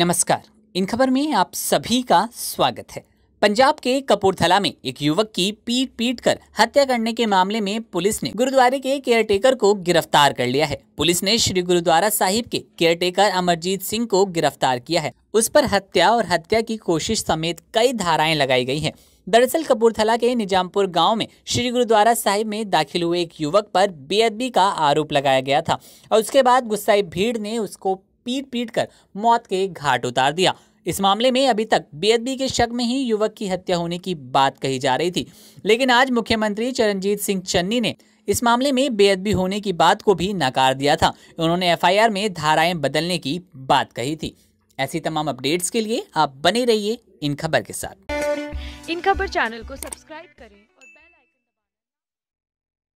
नमस्कार इन खबर में आप सभी का स्वागत है पंजाब के कपूरथला में एक युवक की पीट पीट कर हत्या करने के मामले में पुलिस ने गुरुद्वारे के केयरटेकर को गिरफ्तार कर लिया है पुलिस ने श्री गुरुद्वारा साहिब के केयरटेकर अमरजीत सिंह को गिरफ्तार किया है उस पर हत्या और हत्या की कोशिश समेत कई धाराएं लगाई गई हैं दरअसल कपूरथला के निजामपुर गांव में श्री गुरुद्वारा साहिब में दाखिल हुए एक युवक पर बेअदबी का आरोप लगाया गया था और उसके बाद गुस्साई भीड़ ने उसको पीट पीट कर मौत के घाट उतार दिया इस मामले में अभी तक बेअदबी के शक में ही युवक की हत्या होने की बात कही जा रही थी लेकिन आज मुख्यमंत्री चरणजीत सिंह चन्नी ने इस मामले में बेअदबी होने की बात को भी नकार दिया था उन्होंने एफआईआर में धाराएं बदलने की बात कही थी ऐसी तमाम अपडेट्स के लिए आप बने रहिए इन खबर के साथ इन खबर चैनल को सब्सक्राइब करें